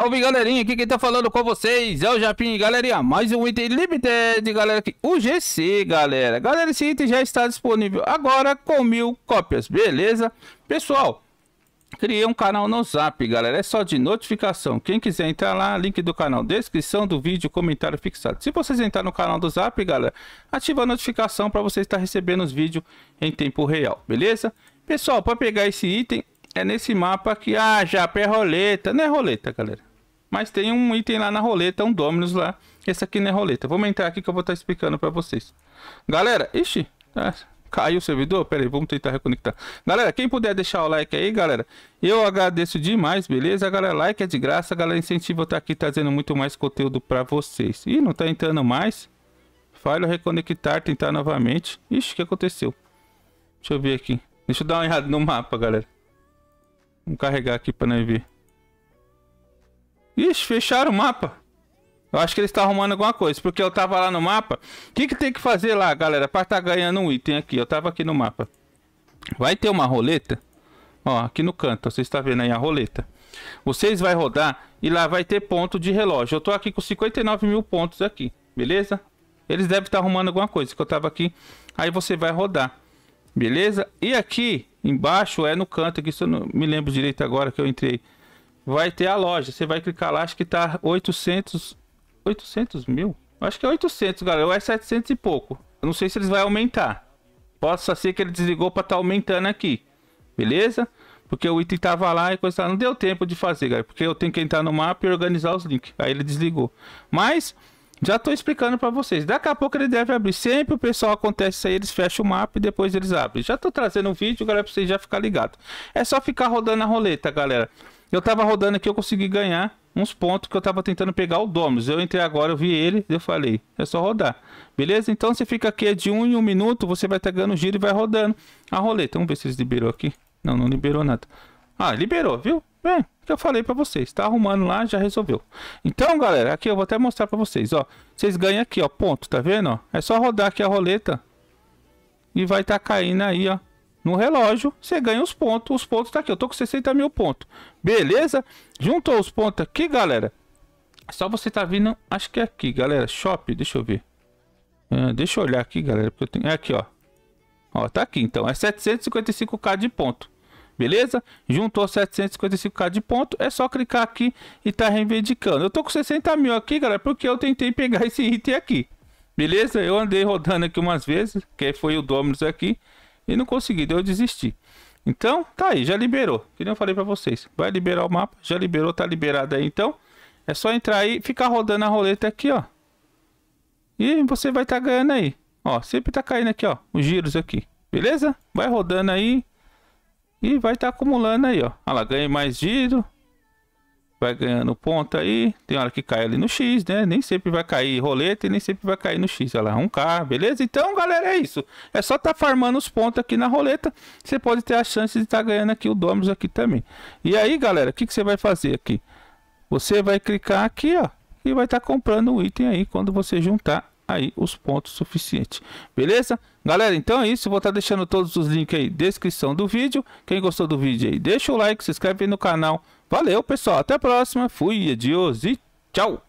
Salve galerinha, aqui quem tá falando com vocês é o Japim, galerinha, mais um item limited, galera, aqui, o GC, galera, galera, esse item já está disponível agora com mil cópias, beleza? Pessoal, criei um canal no Zap, galera, é só de notificação, quem quiser entrar lá, link do canal, descrição do vídeo, comentário fixado. Se vocês entrar no canal do Zap, galera, ativa a notificação para você estar recebendo os vídeos em tempo real, beleza? Pessoal, para pegar esse item... É nesse mapa aqui, ah, Japa é roleta, não é roleta, galera mas tem um item lá na roleta, um Dominus lá. Esse aqui não é roleta. Vamos entrar aqui que eu vou estar tá explicando para vocês. Galera, ixi, tá, caiu o servidor. Pera aí, vamos tentar reconectar. Galera, quem puder deixar o like aí, galera, eu agradeço demais, beleza? Galera, like é de graça. Galera, incentivo eu estar tá aqui trazendo muito mais conteúdo para vocês. Ih, não tá entrando mais. Falha reconectar, tentar novamente. Ixi, o que aconteceu? Deixa eu ver aqui. Deixa eu dar uma errada no mapa, galera. Vamos carregar aqui para nós ver. Ixi, fecharam o mapa. Eu acho que eles estão arrumando alguma coisa, porque eu tava lá no mapa. O que, que tem que fazer lá, galera? Para estar tá ganhando um item aqui. Eu tava aqui no mapa. Vai ter uma roleta. Ó, aqui no canto, você está vendo aí a roleta. Vocês vai rodar e lá vai ter ponto de relógio. Eu tô aqui com 59 mil pontos aqui, beleza? Eles devem estar tá arrumando alguma coisa, que eu tava aqui. Aí você vai rodar, beleza? E aqui embaixo é no canto, aqui se eu não me lembro direito agora que eu entrei vai ter a loja. Você vai clicar lá, acho que tá 800, 800 mil? Acho que é 800, galera, ou é 700 e pouco. Eu não sei se eles vão aumentar. Possa ser que ele desligou para estar tá aumentando aqui, beleza? Porque o item tava lá e coisa não deu tempo de fazer, galera, porque eu tenho que entrar no mapa e organizar os links. Aí ele desligou. Mas já tô explicando para vocês. Daqui a pouco ele deve abrir. Sempre o pessoal acontece isso aí, eles fecham o mapa e depois eles abrem. Já tô trazendo um vídeo, galera, para vocês já ficar ligado. É só ficar rodando a roleta, galera. Eu tava rodando aqui, eu consegui ganhar uns pontos que eu tava tentando pegar o Domus. Eu entrei agora, eu vi ele, eu falei, é só rodar. Beleza? Então você fica aqui é de um em um minuto, você vai pegando tá ganhando giro e vai rodando a roleta. Vamos ver se eles liberou aqui. Não, não liberou nada. Ah, liberou, viu? É, que eu falei pra vocês. Tá arrumando lá, já resolveu. Então, galera, aqui eu vou até mostrar pra vocês, ó. Vocês ganham aqui, ó, ponto, tá vendo? Ó? É só rodar aqui a roleta. E vai tá caindo aí, ó no relógio, você ganha os pontos. Os pontos tá aqui, eu tô com 60 mil pontos. Beleza? Juntou os pontos aqui, galera. Só você tá vindo, acho que é aqui, galera. Shop, deixa eu ver. Uh, deixa eu olhar aqui, galera, porque eu tenho... É aqui, ó. Ó, tá aqui, então. É 755k de ponto. Beleza? Juntou 755k de ponto. É só clicar aqui e tá reivindicando. Eu tô com 60 mil aqui, galera, porque eu tentei pegar esse item aqui. Beleza? Eu andei rodando aqui umas vezes, que foi o Dominus aqui e não consegui, deu desistir. Então, tá aí, já liberou. Que nem eu falei para vocês. Vai liberar o mapa, já liberou, tá liberado aí. Então, é só entrar aí e ficar rodando a roleta aqui, ó. E você vai estar tá ganhando aí. Ó, sempre tá caindo aqui, ó, os giros aqui. Beleza? Vai rodando aí e vai estar tá acumulando aí, ó. Olha lá, ganhei mais giro, vai ganhando ponto aí, tem hora que cai ali no X, né? Nem sempre vai cair roleta e nem sempre vai cair no X. Olha lá, 1K, beleza? Então, galera, é isso. É só tá farmando os pontos aqui na roleta. Você pode ter a chance de estar tá ganhando aqui o Domus aqui também. E aí, galera, o que, que você vai fazer aqui? Você vai clicar aqui, ó, e vai estar tá comprando o item aí quando você juntar aí os pontos suficientes. Beleza? Galera, então é isso. Vou estar tá deixando todos os links aí descrição do vídeo. Quem gostou do vídeo aí, deixa o like, se inscreve no canal. Valeu, pessoal. Até a próxima. Fui, adios e tchau.